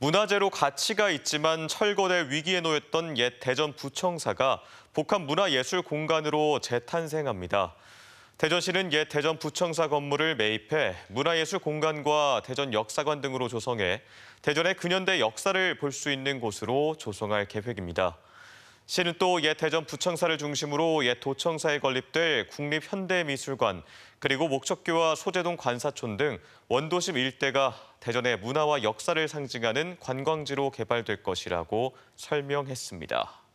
문화재로 가치가 있지만 철거될 위기에 놓였던 옛 대전 부청사가 복합문화예술 공간으로 재탄생합니다. 대전시는 옛 대전 부청사 건물을 매입해 문화예술 공간과 대전 역사관 등으로 조성해 대전의 근현대 역사를 볼 수 있는 곳으로 조성할 계획입니다. 시는 또 옛 대전 부청사를 중심으로 옛 도청사에 건립될 국립현대미술관, 그리고 목척교와 소재동 관사촌 등 원도심 일대가 대전의 문화와 역사를 상징하는 관광지로 개발될 것이라고 설명했습니다.